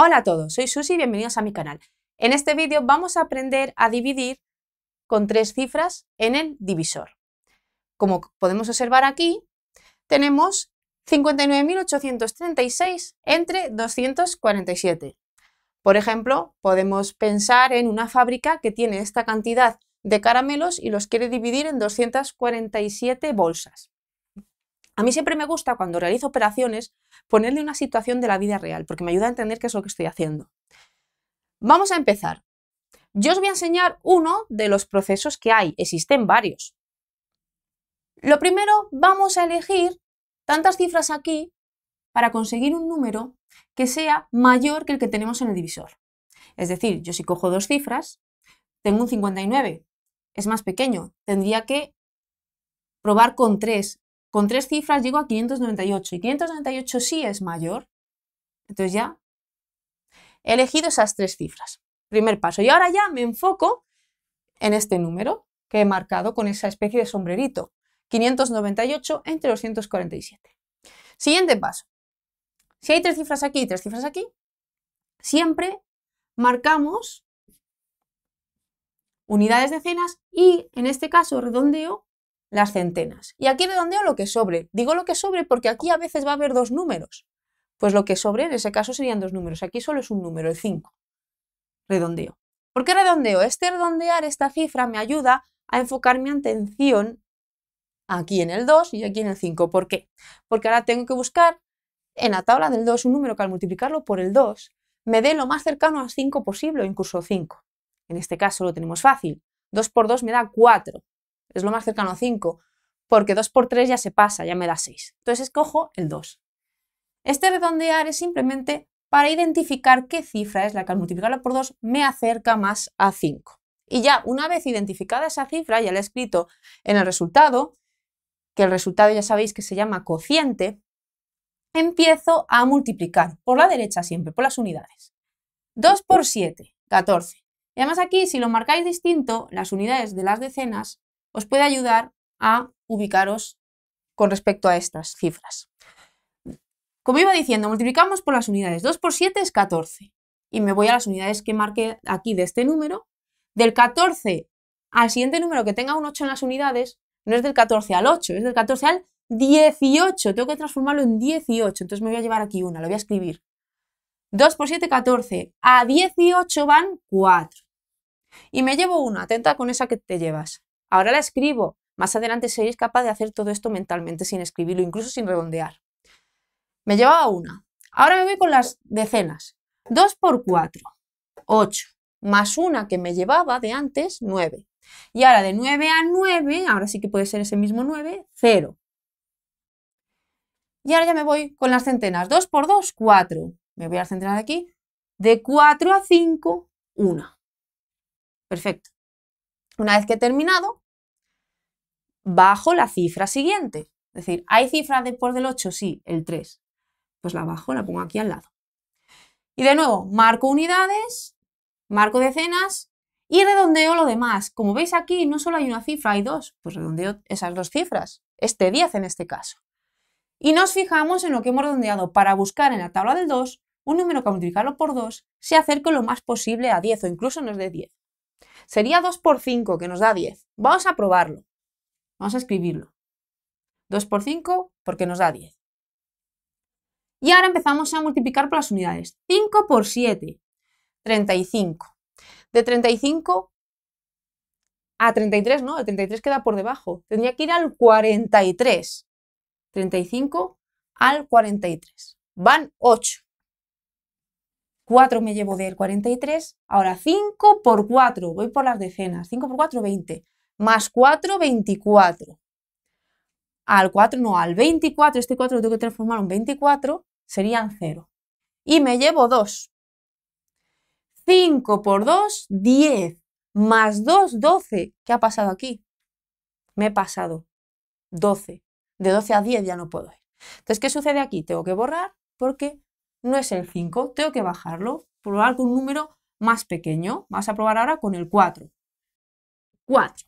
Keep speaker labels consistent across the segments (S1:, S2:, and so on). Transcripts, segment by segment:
S1: Hola a todos, soy Susi y bienvenidos a mi canal. En este vídeo vamos a aprender a dividir con tres cifras en el divisor. Como podemos observar aquí, tenemos 59.836 entre 247. Por ejemplo, podemos pensar en una fábrica que tiene esta cantidad de caramelos y los quiere dividir en 247 bolsas. A mí siempre me gusta, cuando realizo operaciones, ponerle una situación de la vida real, porque me ayuda a entender qué es lo que estoy haciendo. Vamos a empezar. Yo os voy a enseñar uno de los procesos que hay, existen varios. Lo primero, vamos a elegir tantas cifras aquí para conseguir un número que sea mayor que el que tenemos en el divisor. Es decir, yo si cojo dos cifras, tengo un 59, es más pequeño, tendría que probar con tres. Con tres cifras llego a 598 y 598 sí es mayor. Entonces ya he elegido esas tres cifras. Primer paso. Y ahora ya me enfoco en este número que he marcado con esa especie de sombrerito. 598 entre 247. Siguiente paso. Si hay tres cifras aquí y tres cifras aquí, siempre marcamos unidades de decenas y en este caso redondeo las centenas. Y aquí redondeo lo que sobre. Digo lo que sobre porque aquí a veces va a haber dos números. Pues lo que sobre en ese caso serían dos números. Aquí solo es un número, el 5. Redondeo. ¿Por qué redondeo? Este redondear, esta cifra, me ayuda a enfocar mi atención aquí en el 2 y aquí en el 5. ¿Por qué? Porque ahora tengo que buscar en la tabla del 2 un número que al multiplicarlo por el 2 me dé lo más cercano a 5 posible incluso 5. En este caso lo tenemos fácil. 2 por 2 me da 4 es lo más cercano a 5, porque 2 por 3 ya se pasa, ya me da 6. Entonces escojo el 2. Este redondear es simplemente para identificar qué cifra es la que al multiplicarla por 2 me acerca más a 5. Y ya una vez identificada esa cifra, ya la he escrito en el resultado, que el resultado ya sabéis que se llama cociente, empiezo a multiplicar por la derecha siempre, por las unidades. 2 por 7, 14. Y además aquí, si lo marcáis distinto, las unidades de las decenas os puede ayudar a ubicaros con respecto a estas cifras. Como iba diciendo, multiplicamos por las unidades. 2 por 7 es 14. Y me voy a las unidades que marqué aquí de este número. Del 14 al siguiente número que tenga un 8 en las unidades, no es del 14 al 8, es del 14 al 18. Tengo que transformarlo en 18. Entonces me voy a llevar aquí una, lo voy a escribir. 2 por 7, 14. A 18 van 4. Y me llevo una, atenta con esa que te llevas. Ahora la escribo. Más adelante seréis capaz de hacer todo esto mentalmente sin escribirlo, incluso sin redondear. Me llevaba una. Ahora me voy con las decenas. 2 por 4, 8. Más una que me llevaba de antes, 9. Y ahora de 9 a 9, ahora sí que puede ser ese mismo 9, 0. Y ahora ya me voy con las centenas. 2 por 2, 4. Me voy a las centenas de aquí. De 4 a 5, 1. Perfecto. Una vez que he terminado, bajo la cifra siguiente. Es decir, ¿hay cifra después del 8? Sí, el 3. Pues la bajo, la pongo aquí al lado. Y de nuevo, marco unidades, marco decenas y redondeo lo demás. Como veis aquí, no solo hay una cifra, hay dos. Pues redondeo esas dos cifras, este 10 en este caso. Y nos fijamos en lo que hemos redondeado para buscar en la tabla del 2 un número que multiplicarlo por 2 se acerque lo más posible a 10 o incluso nos dé 10. Sería 2 por 5 que nos da 10. Vamos a probarlo. Vamos a escribirlo. 2 por 5 porque nos da 10. Y ahora empezamos a multiplicar por las unidades. 5 por 7, 35. De 35 a 33, ¿no? El 33 queda por debajo. Tendría que ir al 43. 35 al 43. Van 8. 4 me llevo del 43. Ahora 5 por 4. Voy por las decenas. 5 por 4, 20. Más 4, 24. Al 4, no, al 24, este 4 lo tengo que transformar en 24, serían 0. Y me llevo 2. 5 por 2, 10. Más 2, 12. ¿Qué ha pasado aquí? Me he pasado 12. De 12 a 10 ya no puedo ir. Entonces, ¿qué sucede aquí? Tengo que borrar porque no es el 5. Tengo que bajarlo, probar con un número más pequeño. Vas a probar ahora con el 4. 4.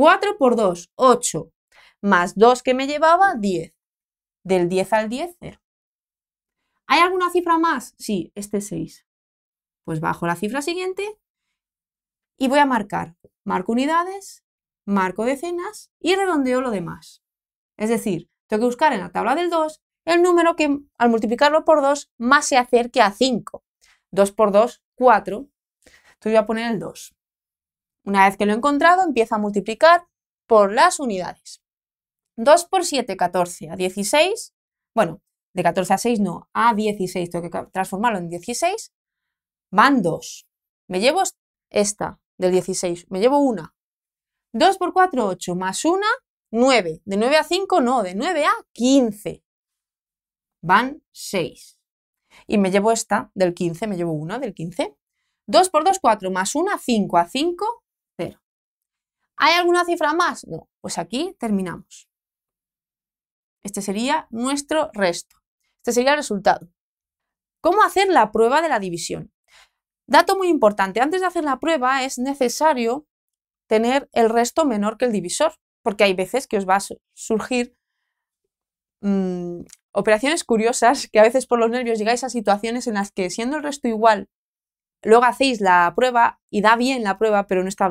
S1: 4 por 2, 8, más 2 que me llevaba, 10. Del 10 al 10, 0. ¿Hay alguna cifra más? Sí, este 6. Pues bajo la cifra siguiente y voy a marcar. Marco unidades, marco decenas y redondeo lo demás. Es decir, tengo que buscar en la tabla del 2 el número que al multiplicarlo por 2 más se acerque a 5. 2 por 2, 4. Entonces voy a poner el 2. Una vez que lo he encontrado, empiezo a multiplicar por las unidades. 2 por 7, 14, a 16. Bueno, de 14 a 6 no, a 16, tengo que transformarlo en 16. Van 2. Me llevo esta del 16, me llevo una. 2 por 4, 8, más 1, 9. De 9 a 5 no, de 9 a 15. Van 6. Y me llevo esta del 15, me llevo una del 15. 2 por 2, 4, más 1, 5. A 5 ¿Hay alguna cifra más? No, pues aquí terminamos. Este sería nuestro resto. Este sería el resultado. ¿Cómo hacer la prueba de la división? Dato muy importante, antes de hacer la prueba es necesario tener el resto menor que el divisor, porque hay veces que os va a surgir mm, operaciones curiosas que a veces por los nervios llegáis a situaciones en las que siendo el resto igual, luego hacéis la prueba y da bien la prueba, pero no está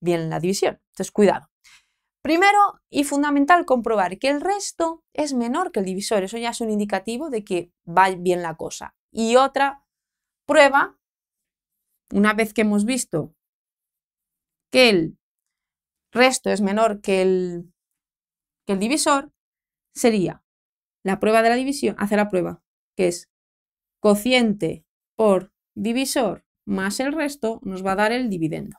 S1: bien la división. Entonces, cuidado. Primero y fundamental, comprobar que el resto es menor que el divisor. Eso ya es un indicativo de que va bien la cosa. Y otra prueba, una vez que hemos visto que el resto es menor que el, divisor, sería la prueba de la división, Hacer la prueba, que es cociente por divisor más el resto nos va a dar el dividendo.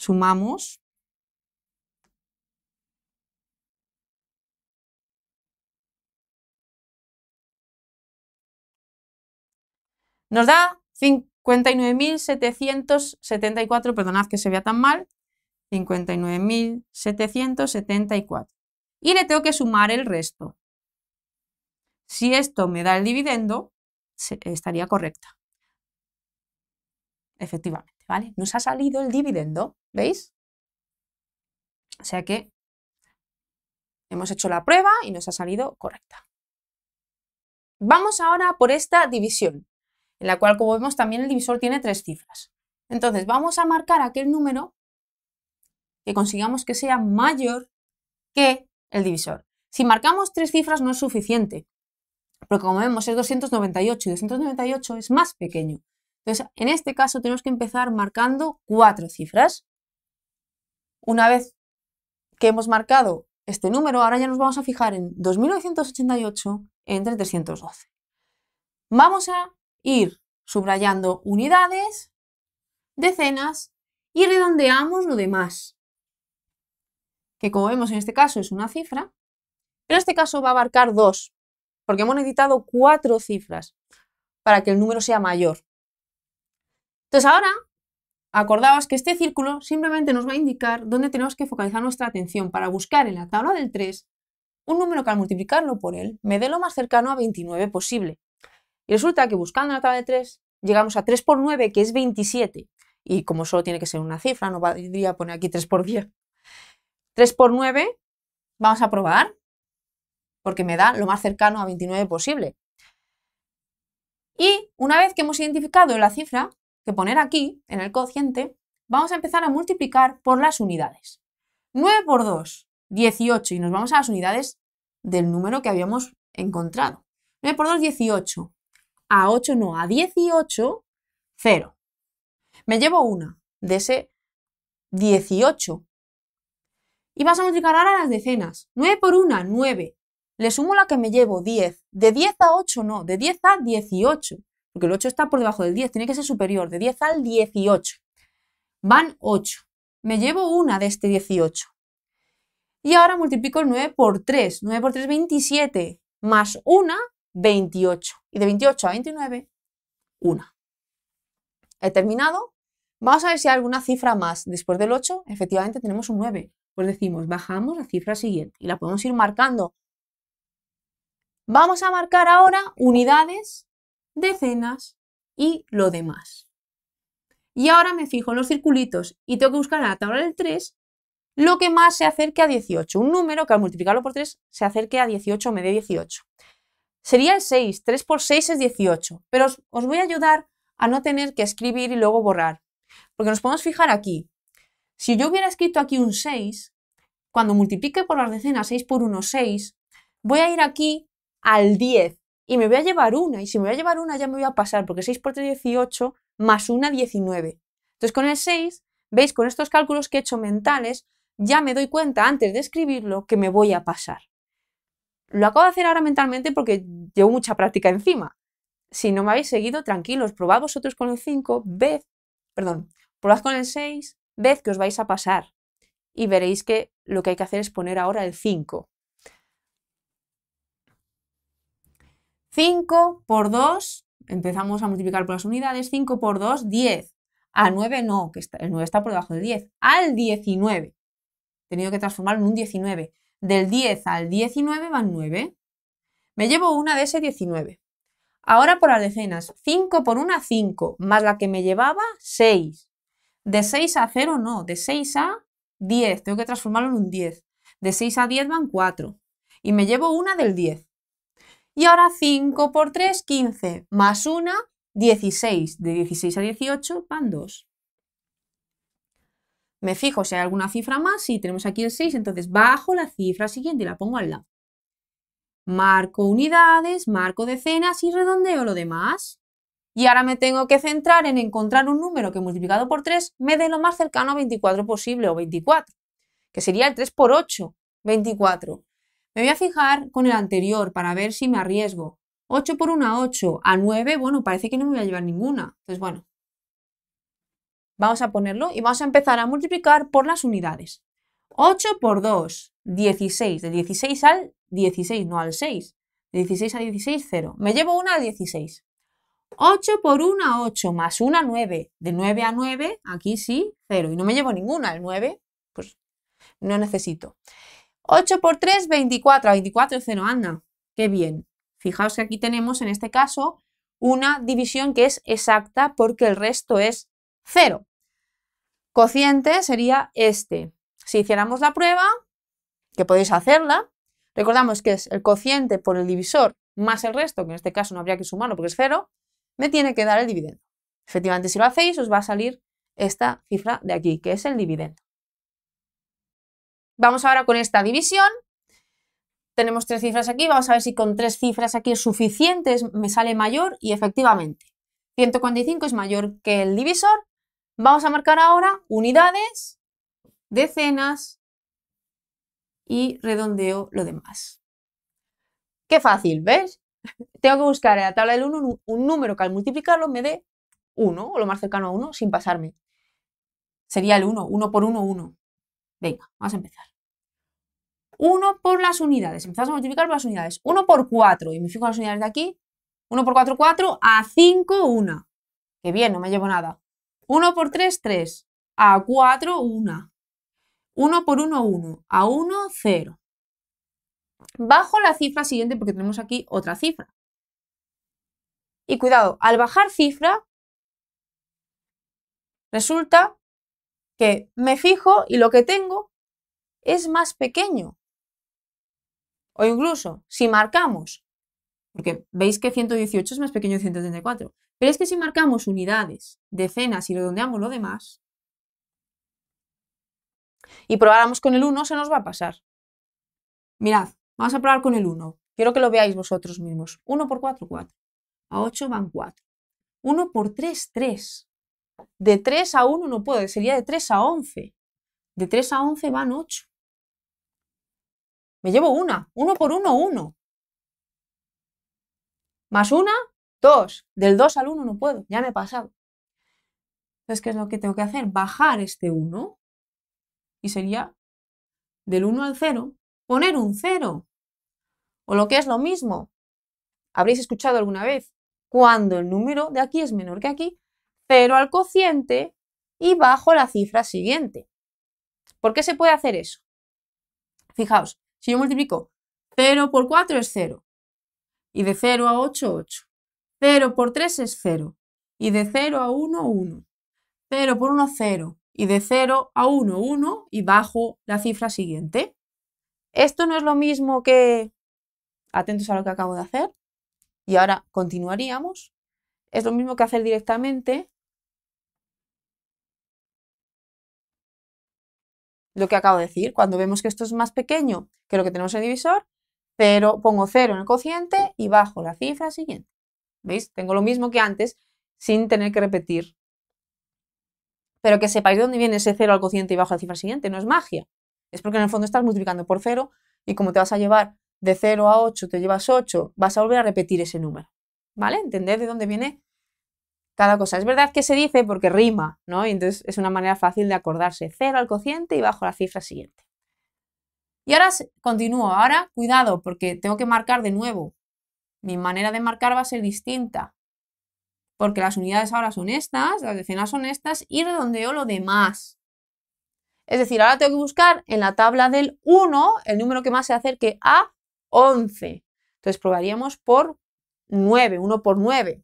S1: sumamos nos da 59.774, perdonad que se vea tan mal, 59.774. Y le tengo que sumar el resto. Si esto me da el dividendo, estaría correcta. Efectivamente. ¿vale? Nos ha salido el dividendo, ¿veis? O sea que hemos hecho la prueba y nos ha salido correcta. Vamos ahora por esta división, en la cual, como vemos, también el divisor tiene tres cifras. Entonces, vamos a marcar aquel número que consigamos que sea mayor que el divisor. Si marcamos tres cifras no es suficiente, porque como vemos es 298 y 298 es más pequeño. Entonces, en este caso tenemos que empezar marcando cuatro cifras. Una vez que hemos marcado este número, ahora ya nos vamos a fijar en 2988 entre 312. Vamos a ir subrayando unidades, decenas y redondeamos lo demás, que como vemos en este caso es una cifra, pero en este caso va a abarcar dos, porque hemos necesitado cuatro cifras para que el número sea mayor. Entonces ahora, acordaos que este círculo simplemente nos va a indicar dónde tenemos que focalizar nuestra atención para buscar en la tabla del 3 un número que al multiplicarlo por él me dé lo más cercano a 29 posible. Y resulta que buscando en la tabla de 3 llegamos a 3 por 9, que es 27. Y como solo tiene que ser una cifra, no valdría poner aquí 3 por 10. 3 por 9, vamos a probar, porque me da lo más cercano a 29 posible. Y una vez que hemos identificado la cifra, que poner aquí, en el cociente, vamos a empezar a multiplicar por las unidades. 9 por 2, 18, y nos vamos a las unidades del número que habíamos encontrado. 9 por 2, 18. A 8 no, a 18, 0. Me llevo una de ese 18. Y vas a multiplicar ahora las decenas. 9 por 1, 9. Le sumo la que me llevo, 10. De 10 a 8 no, de 10 a 18 porque el 8 está por debajo del 10, tiene que ser superior, de 10 al 18. Van 8. Me llevo una de este 18. Y ahora multiplico el 9 por 3. 9 por 3, 27. Más 1, 28. Y de 28 a 29, 1. He terminado. Vamos a ver si hay alguna cifra más. Después del 8, efectivamente tenemos un 9. Pues decimos, bajamos la cifra siguiente y la podemos ir marcando. Vamos a marcar ahora unidades decenas y lo demás. Y ahora me fijo en los circulitos y tengo que buscar en la tabla del 3 lo que más se acerque a 18. Un número que al multiplicarlo por 3 se acerque a 18 me dé 18. Sería el 6, 3 por 6 es 18, pero os, os voy a ayudar a no tener que escribir y luego borrar, porque nos podemos fijar aquí. Si yo hubiera escrito aquí un 6, cuando multiplique por las decenas 6 por 1, 6, voy a ir aquí al 10, y me voy a llevar una, y si me voy a llevar una ya me voy a pasar, porque 6 por 3 18, más una 19. Entonces con el 6, veis, con estos cálculos que he hecho mentales, ya me doy cuenta antes de escribirlo que me voy a pasar. Lo acabo de hacer ahora mentalmente porque llevo mucha práctica encima. Si no me habéis seguido, tranquilos, probad vosotros con el 5, ved, perdón, probad con el 6, ved que os vais a pasar y veréis que lo que hay que hacer es poner ahora el 5. 5 por 2, empezamos a multiplicar por las unidades, 5 por 2, 10. A 9 no, que el 9 está por debajo del 10. Al 19. He tenido que transformarlo en un 19. Del 10 al 19 van 9. Me llevo una de ese 19. Ahora por las decenas. 5 por 1, 5. Más la que me llevaba, 6. De 6 a 0 no. De 6 a 10. Tengo que transformarlo en un 10. De 6 a 10 van 4. Y me llevo una del 10. Y ahora 5 por 3, 15, más 1, 16. De 16 a 18 van 2. Me fijo si hay alguna cifra más, si tenemos aquí el 6, entonces bajo la cifra siguiente y la pongo al lado. Marco unidades, marco decenas y redondeo lo demás. Y ahora me tengo que centrar en encontrar un número que multiplicado por 3 me dé lo más cercano a 24 posible, o 24, que sería el 3 por 8, 24. Me voy a fijar con el anterior para ver si me arriesgo. 8 por 1, 8. A 9, bueno, parece que no me voy a llevar ninguna. Entonces, bueno, vamos a ponerlo y vamos a empezar a multiplicar por las unidades. 8 por 2, 16. De 16 al 16, no al 6. De 16 a 16, 0. Me llevo una al 16. 8 por 1, 8. Más 1, 9. De 9 a 9, aquí sí, 0. Y no me llevo ninguna. El 9, pues no necesito. 8 por 3, 24. 24 0, anda. Qué bien. Fijaos que aquí tenemos, en este caso, una división que es exacta porque el resto es 0. Cociente sería este. Si hiciéramos la prueba, que podéis hacerla, recordamos que es el cociente por el divisor más el resto, que en este caso no habría que sumarlo porque es 0, me tiene que dar el dividendo. Efectivamente, si lo hacéis, os va a salir esta cifra de aquí, que es el dividendo. Vamos ahora con esta división. Tenemos tres cifras aquí, vamos a ver si con tres cifras aquí es suficiente, me sale mayor y efectivamente 145 es mayor que el divisor. Vamos a marcar ahora unidades, decenas y redondeo lo demás. Qué fácil, ¿ves? Tengo que buscar en la tabla del 1 un número que al multiplicarlo me dé 1 o lo más cercano a 1 sin pasarme. Sería el 1, 1 por 1, 1. Venga, vamos a empezar. 1 por las unidades. Empezamos a multiplicar por las unidades. 1 por 4. Y me fijo en las unidades de aquí. 1 por 4, 4. A 5, 1. Que bien, no me llevo nada. 1 por 3, 3. A 4, 1. 1 por 1, 1. A 1, 0. Bajo la cifra siguiente porque tenemos aquí otra cifra. Y cuidado, al bajar cifra, resulta que me fijo y lo que tengo es más pequeño. O incluso, si marcamos, porque veis que 118 es más pequeño que 134, pero es que si marcamos unidades, decenas y redondeamos lo demás, y probáramos con el 1, se nos va a pasar. Mirad, vamos a probar con el 1. Quiero que lo veáis vosotros mismos. 1 por 4, 4. A 8 van 4. 1 por 3, 3. De 3 a 1 no puede, sería de 3 a 11. De 3 a 11 van 8. Me llevo una. 1 por 1, 1. Más una, 2. Del 2 al 1 no puedo. Ya me he pasado. Entonces, ¿qué es lo que tengo que hacer? Bajar este 1. Y sería del 1 al 0, poner un 0. O lo que es lo mismo. Habréis escuchado alguna vez. Cuando el número de aquí es menor que aquí, 0 al cociente y bajo la cifra siguiente. ¿Por qué se puede hacer eso? Fijaos, si yo multiplico 0 por 4 es 0. Y de 0 a 8, 8. 0 por 3 es 0. Y de 0 a 1, 1. 0 por 1, 0. Y de 0 a 1, 1. Y bajo la cifra siguiente. Esto no es lo mismo que... Atentos a lo que acabo de hacer. Y ahora continuaríamos. Es lo mismo que hacer directamente lo que acabo de decir, cuando vemos que esto es más pequeño que lo que tenemos en divisor, pero pongo 0 en el cociente y bajo la cifra siguiente. ¿Veis? Tengo lo mismo que antes sin tener que repetir. Pero que sepáis de dónde viene ese 0 al cociente y bajo la cifra siguiente, no es magia. Es porque en el fondo estás multiplicando por 0 y como te vas a llevar de 0 a 8, te llevas 8, vas a volver a repetir ese número. ¿Vale? Entended de dónde viene cada cosa. Es verdad que se dice porque rima, ¿no? Y entonces es una manera fácil de acordarse. Cero al cociente y bajo la cifra siguiente. Y ahora continúo. Ahora, cuidado, porque tengo que marcar de nuevo. Mi manera de marcar va a ser distinta. Porque las unidades ahora son estas, las decenas son estas, y redondeo lo demás. Es decir, ahora tengo que buscar en la tabla del 1 el número que más se acerque a 11. Entonces probaríamos por 9, 1 por 9.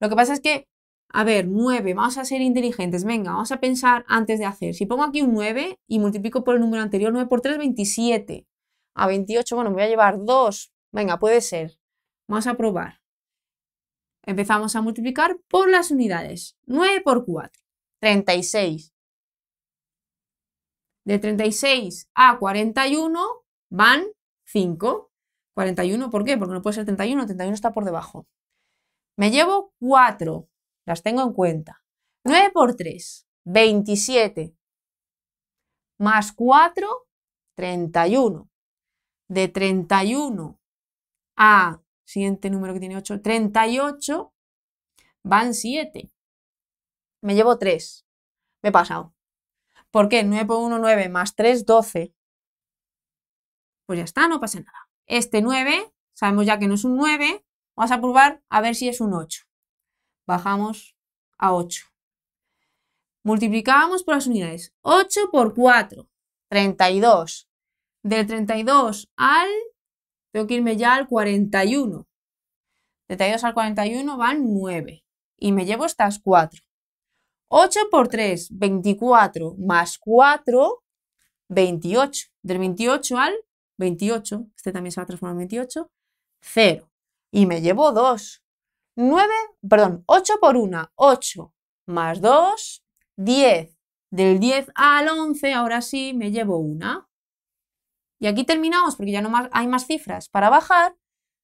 S1: Lo que pasa es que, a ver, 9, vamos a ser inteligentes, venga, vamos a pensar antes de hacer. Si pongo aquí un 9 y multiplico por el número anterior, 9 por 3, 27. A 28, bueno, me voy a llevar 2. Venga, puede ser. Vamos a probar. Empezamos a multiplicar por las unidades. 9 por 4, 36. De 36 a 41 van 5. 41, ¿por qué? Porque no puede ser 31, 31 está por debajo. Me llevo 4, las tengo en cuenta. 9 por 3, 27. Más 4, 31. De 31 a, siguiente número que tiene 8, 38, van 7. Me llevo 3. Me he pasado. ¿Por qué? 9 por 1, 9, más 3, 12. Pues ya está, no pasa nada. Este 9, sabemos ya que no es un 9, Vamos a probar a ver si es un 8. Bajamos a 8. Multiplicamos por las unidades. 8 por 4, 32. Del 32 al... Tengo que irme ya al 41. De 32 al 41 van 9. Y me llevo estas 4. 8 por 3, 24. Más 4, 28. Del 28 al 28. Este también se va a transformar en 28. 0 y me llevo 2. 9, perdón, 8 por 1, 8 más 2, 10. Del 10 al 11, ahora sí, me llevo 1. Y aquí terminamos porque ya no hay más cifras para bajar.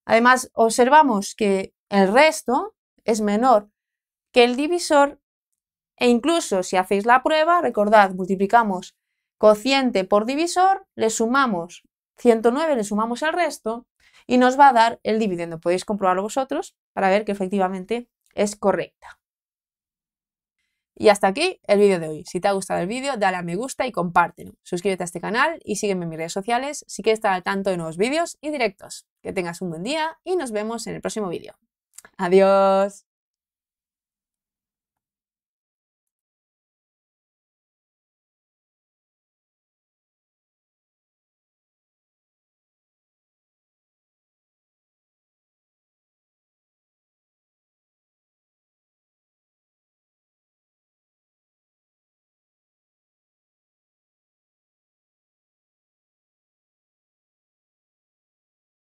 S1: Además, observamos que el resto es menor que el divisor e incluso si hacéis la prueba, recordad, multiplicamos cociente por divisor, le sumamos 109, le sumamos el resto y nos va a dar el dividendo. Podéis comprobarlo vosotros para ver que efectivamente es correcta. Y hasta aquí el vídeo de hoy. Si te ha gustado el vídeo, dale a me gusta y compártelo. Suscríbete a este canal y sígueme en mis redes sociales si quieres estar al tanto de nuevos vídeos y directos. Que tengas un buen día y nos vemos en el próximo vídeo. Adiós.